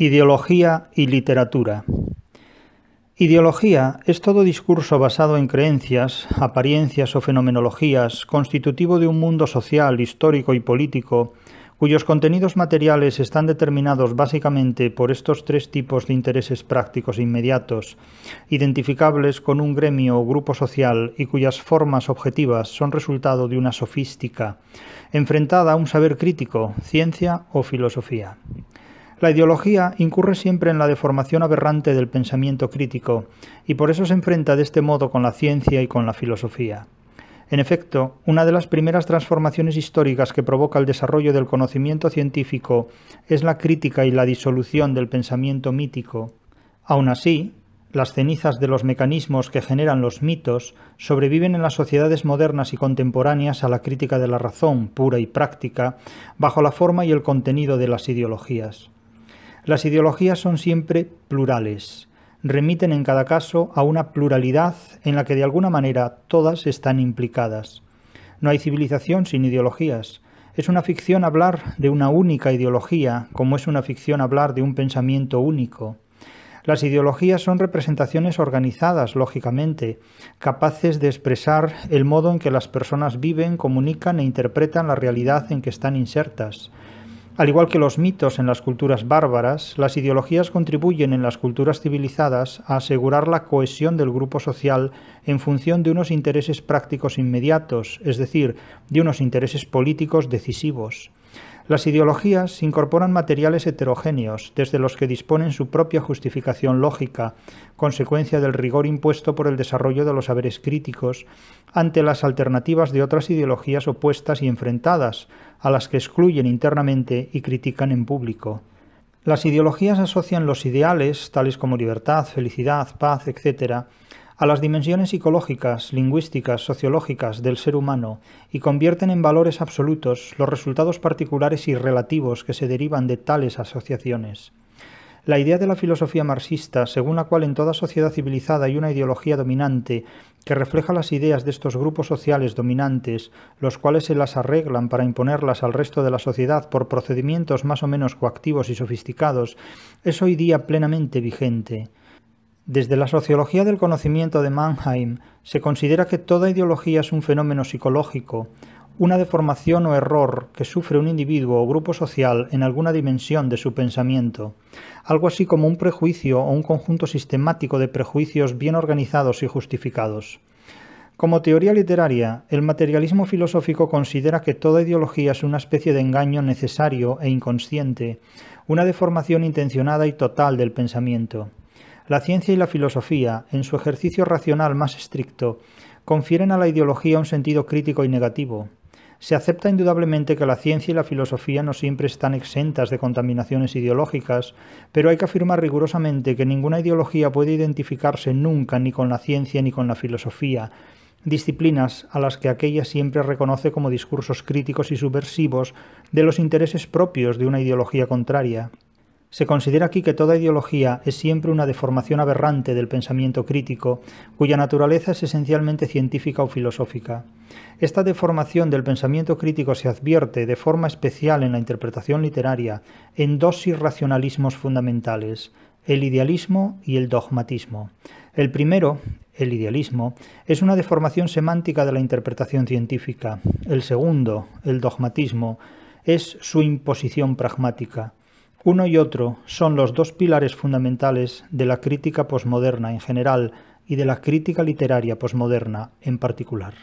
Ideología y literatura. Ideología es todo discurso basado en creencias, apariencias o fenomenologías, constitutivo de un mundo social, histórico y político, cuyos contenidos materiales están determinados básicamente por estos tres tipos de intereses prácticos e inmediatos, identificables con un gremio o grupo social y cuyas formas objetivas son resultado de una sofística, enfrentada a un saber crítico, ciencia o filosofía. La ideología incurre siempre en la deformación aberrante del pensamiento crítico y por eso se enfrenta de este modo con la ciencia y con la filosofía. En efecto, una de las primeras transformaciones históricas que provoca el desarrollo del conocimiento científico es la crítica y la disolución del pensamiento mítico. Aun así, las cenizas de los mecanismos que generan los mitos sobreviven en las sociedades modernas y contemporáneas a la crítica de la razón pura y práctica, bajo la forma y el contenido de las ideologías. Las ideologías son siempre plurales, remiten en cada caso a una pluralidad en la que de alguna manera todas están implicadas. No hay civilización sin ideologías. Es una ficción hablar de una única ideología, como es una ficción hablar de un pensamiento único. Las ideologías son representaciones organizadas, lógicamente, capaces de expresar el modo en que las personas viven, comunican e interpretan la realidad en que están insertas. Al igual que los mitos en las culturas bárbaras, las ideologías contribuyen en las culturas civilizadas a asegurar la cohesión del grupo social en función de unos intereses prácticos inmediatos, es decir, de unos intereses políticos decisivos. Las ideologías incorporan materiales heterogéneos, desde los que disponen su propia justificación lógica, consecuencia del rigor impuesto por el desarrollo de los saberes críticos, ante las alternativas de otras ideologías opuestas y enfrentadas, a las que excluyen internamente y critican en público. Las ideologías asocian los ideales, tales como libertad, felicidad, paz, etc., a las dimensiones psicológicas, lingüísticas, sociológicas del ser humano y convierten en valores absolutos los resultados particulares y relativos que se derivan de tales asociaciones. La idea de la filosofía marxista, según la cual en toda sociedad civilizada hay una ideología dominante que refleja las ideas de estos grupos sociales dominantes, los cuales se las arreglan para imponerlas al resto de la sociedad por procedimientos más o menos coactivos y sofisticados, es hoy día plenamente vigente. Desde la sociología del conocimiento de Mannheim se considera que toda ideología es un fenómeno psicológico, una deformación o error que sufre un individuo o grupo social en alguna dimensión de su pensamiento, algo así como un prejuicio o un conjunto sistemático de prejuicios bien organizados y justificados. Como teoría literaria, el materialismo filosófico considera que toda ideología es una especie de engaño necesario e inconsciente, una deformación intencionada y total del pensamiento. La ciencia y la filosofía, en su ejercicio racional más estricto, confieren a la ideología un sentido crítico y negativo. Se acepta indudablemente que la ciencia y la filosofía no siempre están exentas de contaminaciones ideológicas, pero hay que afirmar rigurosamente que ninguna ideología puede identificarse nunca ni con la ciencia ni con la filosofía, disciplinas a las que aquella siempre reconoce como discursos críticos y subversivos de los intereses propios de una ideología contraria. Se considera aquí que toda ideología es siempre una deformación aberrante del pensamiento crítico, cuya naturaleza es esencialmente científica o filosófica. Esta deformación del pensamiento crítico se advierte de forma especial en la interpretación literaria en dos irracionalismos fundamentales, el idealismo y el dogmatismo. El primero, el idealismo, es una deformación semántica de la interpretación científica. El segundo, el dogmatismo, es su imposición pragmática. Uno y otro son los dos pilares fundamentales de la crítica posmoderna en general y de la crítica literaria posmoderna en particular.